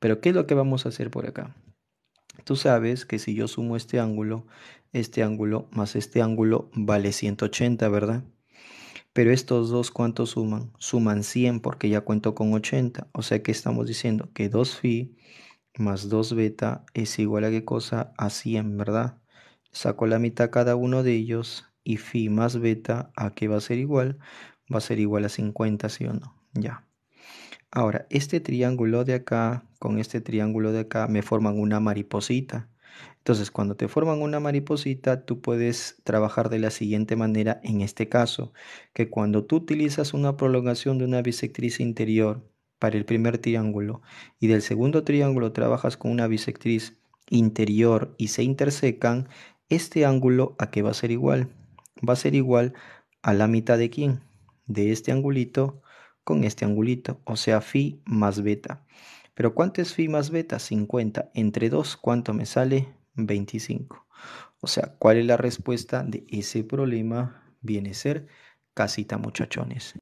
Pero ¿qué es lo que vamos a hacer por acá? Tú sabes que si yo sumo este ángulo, este ángulo más este ángulo vale 180, ¿verdad? Pero estos dos, ¿cuánto suman? Suman 100 porque ya cuento con 80. O sea que estamos diciendo que 2 fi más 2 beta es igual a qué cosa? A 100, ¿verdad? Saco la mitad cada uno de ellos y phi más beta, ¿a qué va a ser igual? Va a ser igual a 50, ¿sí o no? Ya. Ahora, este triángulo de acá con este triángulo de acá me forman una mariposita. Entonces, cuando te forman una mariposita, tú puedes trabajar de la siguiente manera en este caso, que cuando tú utilizas una prolongación de una bisectriz interior para el primer triángulo y del segundo triángulo trabajas con una bisectriz interior y se intersecan, este ángulo a qué va a ser igual? Va a ser igual a la mitad de quién? De este angulito con este angulito, o sea, fi más beta. Pero ¿cuánto es phi más beta? 50. Entre 2, ¿cuánto me sale? 25. O sea, ¿cuál es la respuesta de ese problema? Viene a ser casita muchachones.